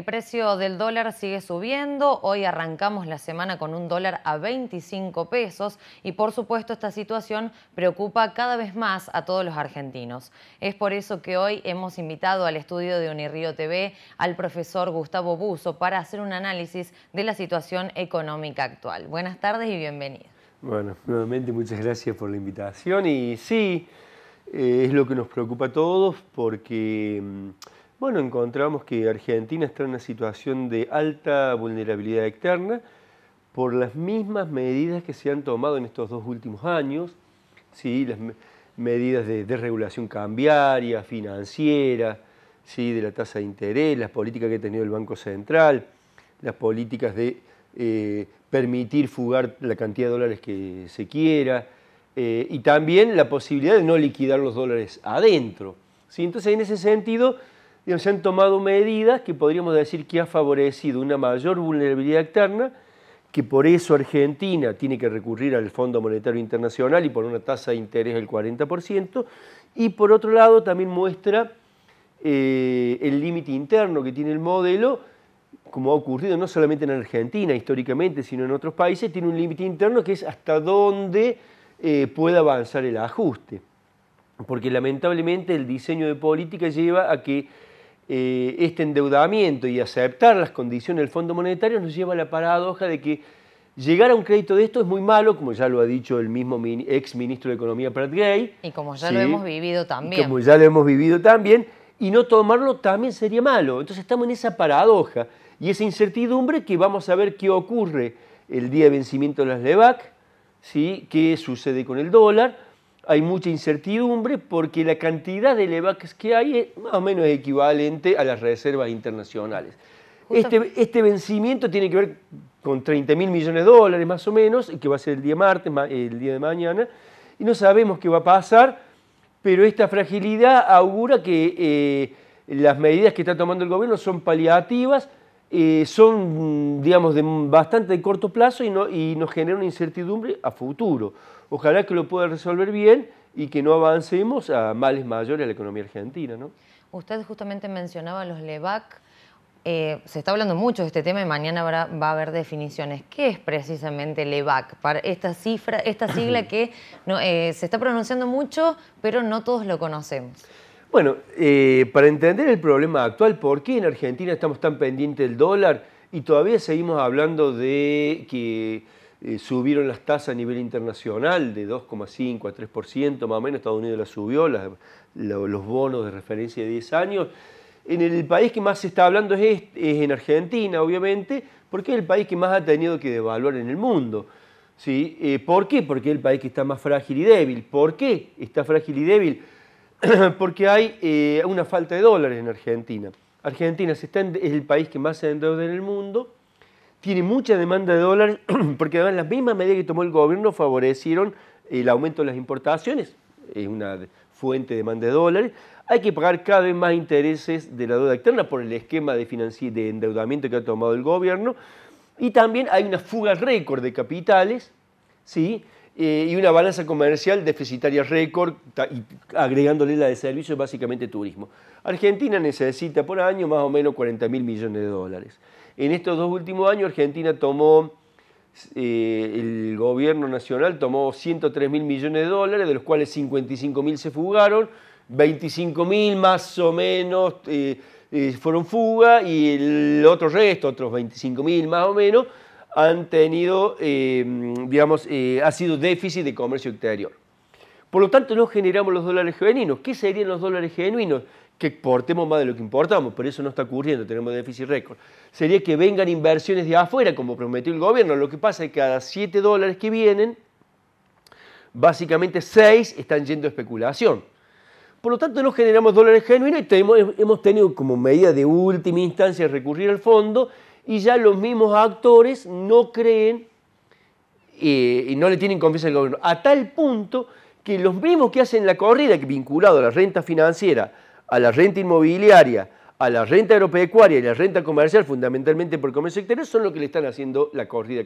El precio del dólar sigue subiendo. Hoy arrancamos la semana con un dólar a 25 pesos y por supuesto esta situación preocupa cada vez más a todos los argentinos. Es por eso que hoy hemos invitado al estudio de Unirío TV al profesor Gustavo Buzo para hacer un análisis de la situación económica actual. Buenas tardes y bienvenido. Bueno, nuevamente muchas gracias por la invitación y sí, eh, es lo que nos preocupa a todos porque... Mm, bueno, encontramos que Argentina está en una situación de alta vulnerabilidad externa por las mismas medidas que se han tomado en estos dos últimos años, ¿sí? las medidas de desregulación cambiaria, financiera, ¿sí? de la tasa de interés, las políticas que ha tenido el Banco Central, las políticas de eh, permitir fugar la cantidad de dólares que se quiera, eh, y también la posibilidad de no liquidar los dólares adentro. ¿sí? Entonces, en ese sentido, se han tomado medidas que podríamos decir que ha favorecido una mayor vulnerabilidad externa, que por eso Argentina tiene que recurrir al Fondo Monetario Internacional y por una tasa de interés del 40%, y por otro lado también muestra eh, el límite interno que tiene el modelo, como ha ocurrido no solamente en Argentina históricamente, sino en otros países, tiene un límite interno que es hasta dónde eh, puede avanzar el ajuste. Porque lamentablemente el diseño de política lleva a que eh, este endeudamiento y aceptar las condiciones del Fondo Monetario nos lleva a la paradoja de que llegar a un crédito de esto es muy malo, como ya lo ha dicho el mismo ex ministro de Economía Pratt Gay Y como ya lo hemos vivido también. como ya lo hemos vivido también. Y no tomarlo también sería malo. Entonces estamos en esa paradoja y esa incertidumbre que vamos a ver qué ocurre el día de vencimiento de las LEVAC, ¿sí? qué sucede con el dólar hay mucha incertidumbre porque la cantidad de levaques que hay es más o menos equivalente a las reservas internacionales. Este, este, vencimiento tiene que ver con 30 mil millones de dólares más o menos, que va a ser el día martes, el día de mañana, y no sabemos qué va a pasar, pero esta fragilidad augura que eh, las medidas que está tomando el gobierno son paliativas, eh, son, digamos, de bastante corto plazo y, nos genera una incertidumbre a futuro. Ojalá que lo pueda resolver bien y que no avancemos a males mayores a la economía argentina. Usted justamente mencionaba los LEVAC. Eh, se está hablando mucho de este tema y mañana va a haber definiciones. ¿Qué es precisamente LEVAC? Para esta cifra, esta sigla que eh, se está pronunciando mucho, pero no todos lo conocemos. Bueno, eh, para entender el problema actual, ¿por qué en Argentina estamos tan pendientes del dólar y todavía seguimos hablando de que eh, subieron las tasas a nivel internacional de 2,5 a 3%, más o menos Estados Unidos las subió, los bonos de referencia de 10 años? En el país que más se está hablando es, en Argentina, obviamente, porque es el país que más ha tenido que devaluar en el mundo. Eh, ¿Por qué? Porque es el país que está más frágil y débil. ¿Por qué está frágil y débil? porque hay eh, una falta de dólares en Argentina. Argentina es el país que más se endeuda en el mundo, tiene mucha demanda de dólares, porque además las mismas medidas que tomó el gobierno favorecieron el aumento de las importaciones, es una fuente de demanda de dólares. Hay que pagar cada vez más intereses de la deuda externa por el esquema de endeudamiento que ha tomado el gobierno. Y también hay una fuga récord de capitales ¿sí? Eh, y una balanza comercial deficitaria récord, agregándole la de servicios, básicamente turismo. Argentina necesita por año más o menos 40 mil millones de dólares. En estos dos últimos años Argentina tomó, eh, el gobierno nacional tomó 103 mil millones de dólares, de los cuales 55 mil se fugaron, 25 mil más o menos eh, fueron fuga y el otro resto, otros 25 mil más o menos, han tenido, em, digamos, eh, ha sido déficit de comercio exterior. Por lo tanto, no generamos los dólares genuinos. ¿Qué serían los dólares genuinos? Que exportemos más de lo que importamos, pero eso no está ocurriendo, tenemos déficit récord. Sería que vengan inversiones de afuera, como prometió el gobierno. Lo que pasa es que cada 7 dólares que vienen, básicamente 6 están yendo a especulación. Por lo tanto, no generamos dólares genuinos y hemos tenido como medida de última instancia recurrir al fondo y ya los mismos actores no creen eh, y no le tienen confianza al gobierno. A tal punto que los mismos que hacen la corrida vinculado a la renta financiera, a la renta inmobiliaria, a la renta agropecuaria y la renta comercial, fundamentalmente por comercio exterior, son los que le están haciendo la corrida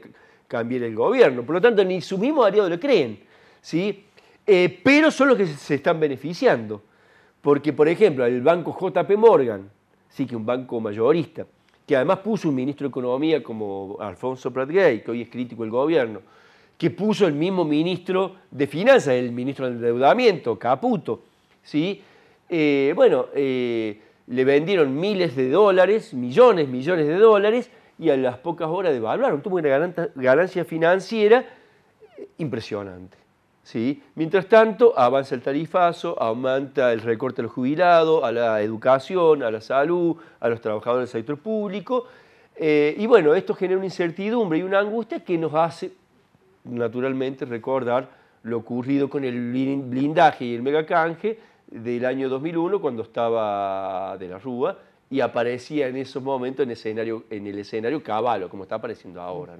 cambiar el gobierno. Por lo tanto, ni su mismo aliado lo creen, ¿sí? Eh, pero son los que se están beneficiando. Porque, por ejemplo, el banco JP Morgan, sí que un banco mayorista, que además puso un ministro de Economía como Alfonso Pratgay, que hoy es crítico del gobierno, que puso el mismo ministro de Finanzas, el ministro del endeudamiento, Caputo. ¿sí? Eh, bueno, eh, le vendieron miles de dólares, millones, millones de dólares, y a las pocas horas devaluaron. Tuvo una ganancia financiera impresionante. Mientras tanto, avanza el tarifazo, aumenta el recorte a jubilado, a la educación, a la salud, a los trabajadores del sector público. Eh, y bueno, esto genera una incertidumbre y una angustia que nos hace, naturalmente, recordar lo ocurrido con el blindaje y el megacanje del año 2001, cuando estaba de la Rúa, y aparecía en esos momentos en, escenario, en el escenario caballo, como está apareciendo ahora.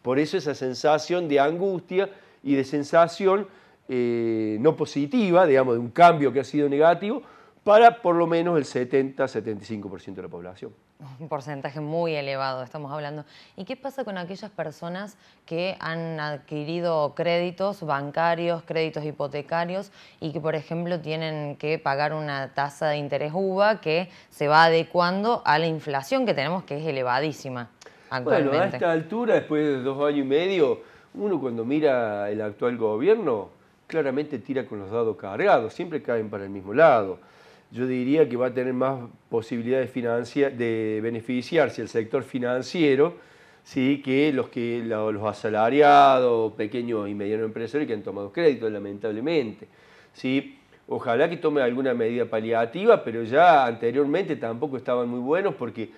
Por eso esa sensación de angustia y de sensación eh, no positiva, digamos, de un cambio que ha sido negativo, para por lo menos el 70-75% de la población. Un porcentaje muy elevado, estamos hablando. ¿Y qué pasa con aquellas personas que han adquirido créditos bancarios, créditos hipotecarios y que, por ejemplo, tienen que pagar una tasa de interés UVA que se va adecuando a la inflación que tenemos, que es elevadísima actualmente? Bueno, a esta altura, después de dos años y medio, uno cuando mira el actual gobierno, claramente tira con los dados cargados, siempre caen para el mismo lado. Yo diría que va a tener más posibilidades de, beneficiarse el sector financiero ¿sí? que los, que, los asalariados, pequeños y medianos empresarios que han tomado crédito, lamentablemente. ¿sí? Ojalá que tome alguna medida paliativa, pero ya anteriormente tampoco estaban muy buenos porque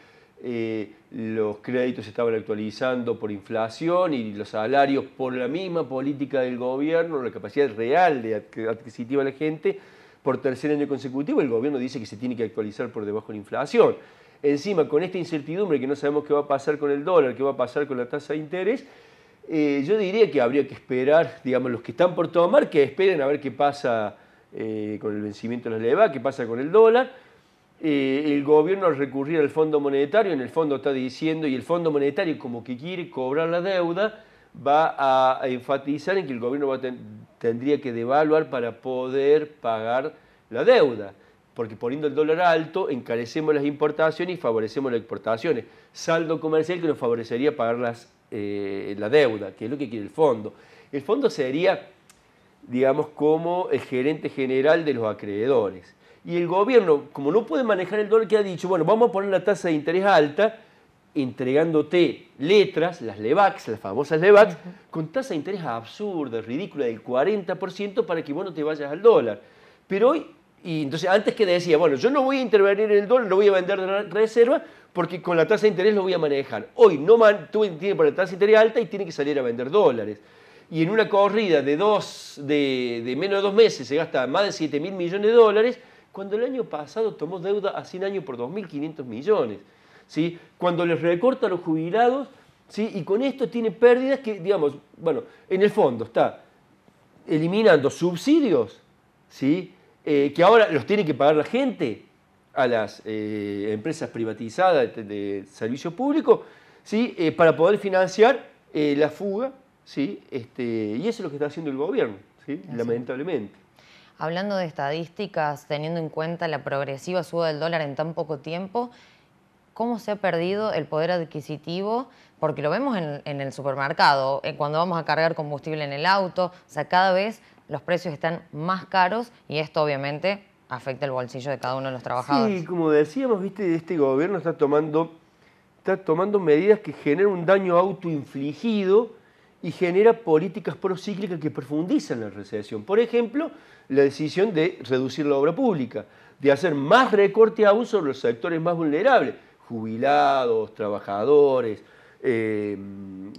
eh, los créditos se estaban actualizando por inflación y los salarios por la misma política del gobierno, la capacidad real de adquisitiva de la gente, por tercer año consecutivo el gobierno dice que se tiene que actualizar por debajo de la inflación. Encima, con esta incertidumbre que no sabemos qué va a pasar con el dólar, qué va a pasar con la tasa de interés, eh, yo diría que habría que esperar, digamos, los que están por tomar, que esperen a ver qué pasa eh, con el vencimiento de la levas, qué pasa con el dólar eh, el gobierno al recurrir al Fondo Monetario, en el fondo está diciendo, y el Fondo Monetario como que quiere cobrar la deuda, va a, enfatizar en que el gobierno tendría que devaluar para poder pagar la deuda, porque poniendo el dólar alto encarecemos las importaciones y favorecemos las exportaciones. Saldo comercial que nos favorecería pagar eh, la deuda, que es lo que quiere el fondo. El fondo sería, digamos, como el gerente general de los acreedores y el gobierno, como no puede manejar el dólar, que ha dicho, bueno, vamos a poner la tasa de interés alta, entregándote letras, las LEVAX, las famosas LEVAX, con tasa de interés absurda, ridícula, del 40% para que vos no te vayas al dólar. Pero hoy, y entonces antes que decía, bueno, yo no voy a intervenir en el dólar, no voy a vender la reserva, porque con la tasa de interés lo voy a manejar. Hoy no tú tienes por la tasa de interés alta y tiene que salir a vender dólares. Y en una corrida de, dos, de, de menos de dos meses se gasta más de 7 mil millones de dólares, cuando el año pasado tomó deuda a 100 años por 2.500 millones, ¿sí? cuando les recorta a los jubilados, ¿sí? y con esto tiene pérdidas que, digamos, bueno, en el fondo está eliminando subsidios, ¿sí? Eh, que ahora los tiene que pagar la gente a las eh, empresas privatizadas de, servicio público, ¿sí? Eh, para poder financiar la fuga, ¿sí? Este, y eso es lo que está haciendo el gobierno, lamentablemente hablando de estadísticas, teniendo en cuenta la progresiva suba del dólar en tan poco tiempo, cómo se ha perdido el poder adquisitivo, porque lo vemos en, el supermercado, eh, cuando vamos a cargar combustible en el auto, o sea, cada vez los precios están más caros y esto obviamente afecta el bolsillo de cada uno de los trabajadores. Sí, como decíamos, viste, este gobierno está tomando, está tomando medidas que generan un daño autoinfligido y genera políticas procíclicas que profundizan la recesión. Por ejemplo, la decisión de reducir la obra pública, de hacer más recorte aún sobre los sectores más vulnerables, jubilados, trabajadores, eh,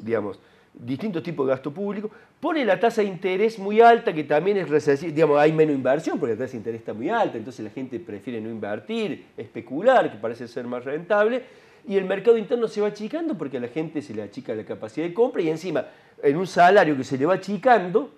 digamos, distintos tipos de gasto público, pone la tasa de interés muy alta, que también es recesión. digamos, hay menos inversión porque la tasa de interés está muy alta, entonces la gente prefiere no invertir, especular, que parece ser más rentable, y el mercado interno se va achicando porque a la gente se le achica la capacidad de compra y encima en un salario que se le va achicando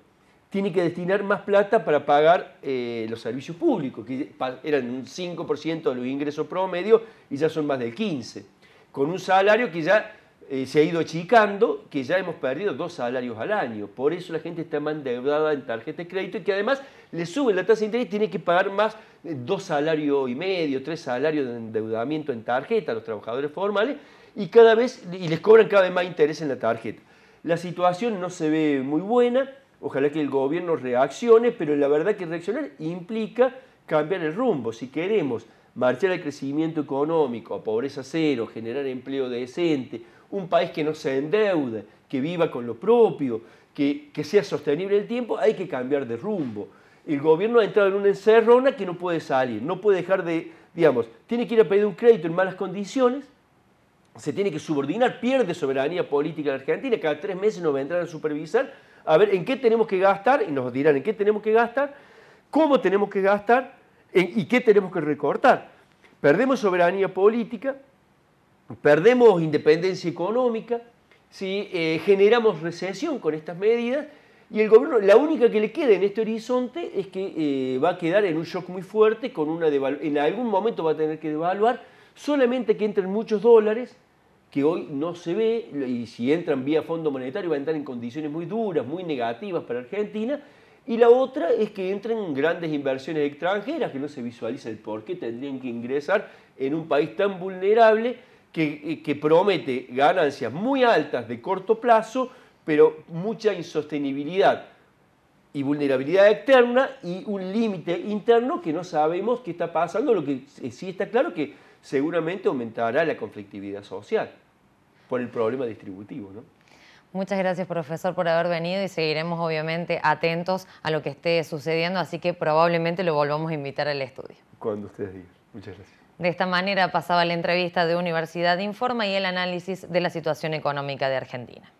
tiene que destinar más plata para pagar eh, los servicios públicos, que eran un 5% de los ingresos promedio y ya son más del 15%, con un salario que ya eh, se ha ido achicando, que ya hemos perdido dos salarios al año. Por eso la gente está más endeudada en tarjeta de crédito y que además le sube la tasa de interés y tiene que pagar más eh, dos salarios y medio, tres salarios de endeudamiento en tarjeta a los trabajadores formales y cada vez y les cobran cada vez más interés en la tarjeta. La situación no se ve muy buena, ojalá que el gobierno reaccione, pero la verdad que reaccionar implica cambiar el rumbo. Si queremos marchar al crecimiento económico, a pobreza cero, generar empleo decente, un país que no se endeude, que viva con lo propio, que, sea sostenible el tiempo, hay que cambiar de rumbo. El gobierno ha entrado en una encerrona que no puede salir, no puede dejar de, digamos, tiene que ir a pedir un crédito en malas condiciones, se tiene que subordinar, pierde soberanía política en Argentina, cada tres meses nos vendrán a supervisar, a ver en qué tenemos que gastar, y nos dirán en qué tenemos que gastar, cómo tenemos que gastar y qué tenemos que recortar. Perdemos soberanía política, perdemos independencia económica, si eh, generamos recesión con estas medidas y el gobierno, la única que le queda en este horizonte es que eh, va a quedar en un shock muy fuerte, con una en algún momento va a tener que devaluar, solamente que entren muchos dólares, que hoy no se ve, y si entran vía Fondo Monetario van a entrar en condiciones muy duras, muy negativas para Argentina, y la otra es que entren grandes inversiones extranjeras, que no se visualiza el por qué tendrían que ingresar en un país tan vulnerable, eh, que, promete ganancias muy altas de corto plazo, pero mucha insostenibilidad y vulnerabilidad externa y un límite interno que no sabemos qué está pasando, lo que eh, sí está claro que seguramente aumentará la conflictividad social por el problema distributivo. Muchas gracias, profesor, por haber venido y seguiremos obviamente atentos a lo que esté sucediendo, así que probablemente lo volvamos a invitar al estudio. Cuando ustedes digan. Muchas gracias. De esta manera pasaba la entrevista de Universidad Informa y el análisis de la situación económica de Argentina.